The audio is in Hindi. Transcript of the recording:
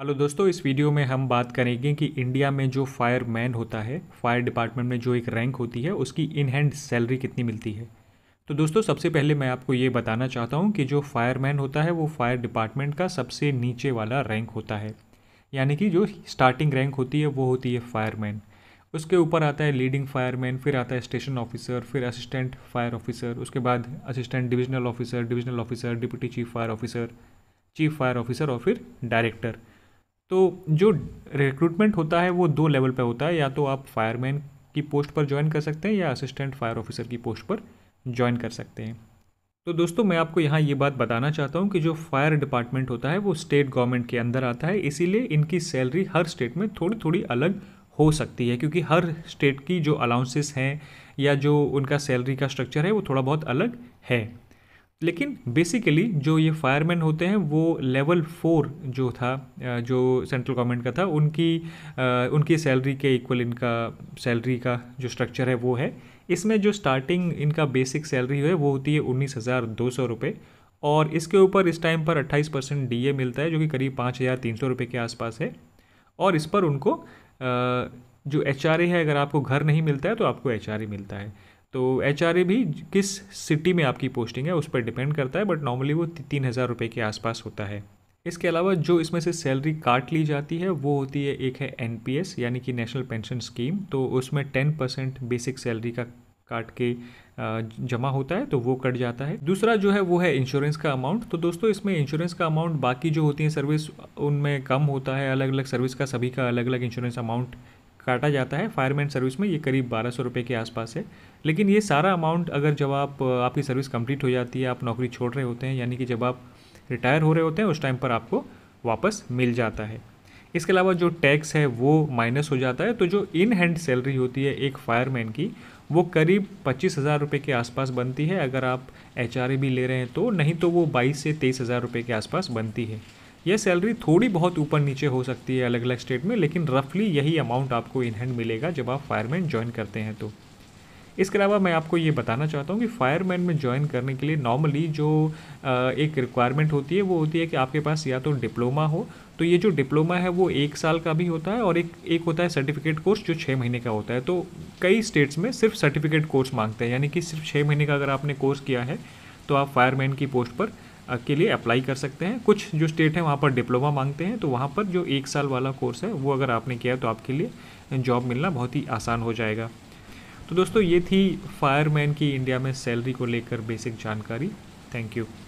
हेलो दोस्तों इस वीडियो में हम बात करेंगे कि इंडिया में जो फायर मैन होता है फायर डिपार्टमेंट में जो एक रैंक होती है उसकी इन हैंड सैलरी कितनी मिलती है तो दोस्तों सबसे पहले मैं आपको ये बताना चाहता हूँ कि जो फायर मैन होता है वो फायर डिपार्टमेंट का सबसे नीचे वाला रैंक होता है यानी कि जो स्टार्टिंग रैंक होती है वो होती है फायरमैन उसके ऊपर आता है लीडिंग फायरमैन फिर आता है स्टेशन ऑफिसर फिर असिस्टेंट फायर ऑफिसर उसके बाद assistant divisional officer divisional officer deputy chief fire officer chief fire officer और फिर डायरेक्टर तो जो रिक्रूटमेंट होता है वो दो लेवल पे होता है या तो आप फायरमैन की पोस्ट पर ज्वाइन कर सकते हैं या असिस्टेंट फायर ऑफिसर की पोस्ट पर ज्वाइन कर सकते हैं तो दोस्तों मैं आपको यहाँ ये बात बताना चाहता हूँ कि जो फायर डिपार्टमेंट होता है वो स्टेट गवर्नमेंट के अंदर आता है इसीलिए इनकी सैलरी हर स्टेट में थोड़ी थोड़ी अलग हो सकती है क्योंकि हर स्टेट की जो अलाउंसेस हैं या जो उनका सैलरी का स्ट्रक्चर है वो थोड़ा बहुत अलग है लेकिन बेसिकली जो ये फायरमैन होते हैं वो लेवल फोर जो था जो सेंट्रल गवर्नमेंट का था उनकी उनकी सैलरी के इक्वल इनका सैलरी का जो स्ट्रक्चर है वो है इसमें जो स्टार्टिंग इनका बेसिक सैलरी है वो होती है उन्नीस हज़ार दो सौ रुपये और इसके ऊपर इस टाइम पर अट्ठाईस परसेंट डी मिलता है जो कि करीब पाँच हज़ार तीन सौ रुपये के आसपास है और इस पर उनको जो एच है अगर आपको घर नहीं मिलता है तो आपको एच मिलता है तो एच भी किस सिटी में आपकी पोस्टिंग है उस पर डिपेंड करता है बट नॉर्मली वो तीन हज़ार रुपये के आसपास होता है इसके अलावा जो इसमें से सैलरी काट ली जाती है वो होती है एक है एन यानी कि नेशनल पेंशन स्कीम तो उसमें टेन परसेंट बेसिक सैलरी का काट के जमा होता है तो वो कट जाता है दूसरा जो है वो है इंश्योरेंस का अमाउंट तो दोस्तों इसमें इंश्योरेंस का अमाउंट बाकी जो होती है सर्विस उनमें कम होता है अलग अलग सर्विस का सभी का अलग अलग इंश्योरेंस अमाउंट काटा जाता है फायरमैन सर्विस में ये करीब बारह सौ रुपये के आसपास है लेकिन ये सारा अमाउंट अगर जब आप आपकी सर्विस कंप्लीट हो जाती है आप नौकरी छोड़ रहे होते हैं यानी कि जब आप रिटायर हो रहे होते हैं उस टाइम पर आपको वापस मिल जाता है इसके अलावा जो टैक्स है वो माइनस हो जाता है तो जो इन हैंड सैलरी होती है एक फायरमैन की वो करीब पच्चीस हज़ार रुपये के आसपास बनती है अगर आप एच भी ले रहे हैं तो नहीं तो वो बाईस से तेईस हज़ार रुपये के आसपास बनती है ये सैलरी थोड़ी बहुत ऊपर नीचे हो सकती है अलग अलग स्टेट में लेकिन रफली यही अमाउंट आपको इन हैंड मिलेगा जब आप फायरमैन ज्वाइन करते हैं तो इसके अलावा मैं आपको ये बताना चाहता हूँ कि फायरमैन में ज्वाइन करने के लिए नॉर्मली जो एक रिक्वायरमेंट होती है वो होती है कि आपके पास या तो डिप्लोमा हो तो ये जो डिप्लोमा है वो एक साल का भी होता है और एक एक होता है सर्टिफिकेट कोर्स जो छः महीने का होता है तो कई स्टेट्स में सिर्फ सर्टिफिकेट कोर्स मांगते हैं यानी कि सिर्फ छः महीने का अगर आपने कोर्स किया है तो आप फायरमैन की पोस्ट पर के लिए अप्लाई कर सकते हैं कुछ जो स्टेट हैं वहाँ पर डिप्लोमा मांगते हैं तो वहाँ पर जो एक साल वाला कोर्स है वो अगर आपने किया तो आपके लिए जॉब मिलना बहुत ही आसान हो जाएगा तो दोस्तों ये थी फायरमैन की इंडिया में सैलरी को लेकर बेसिक जानकारी थैंक यू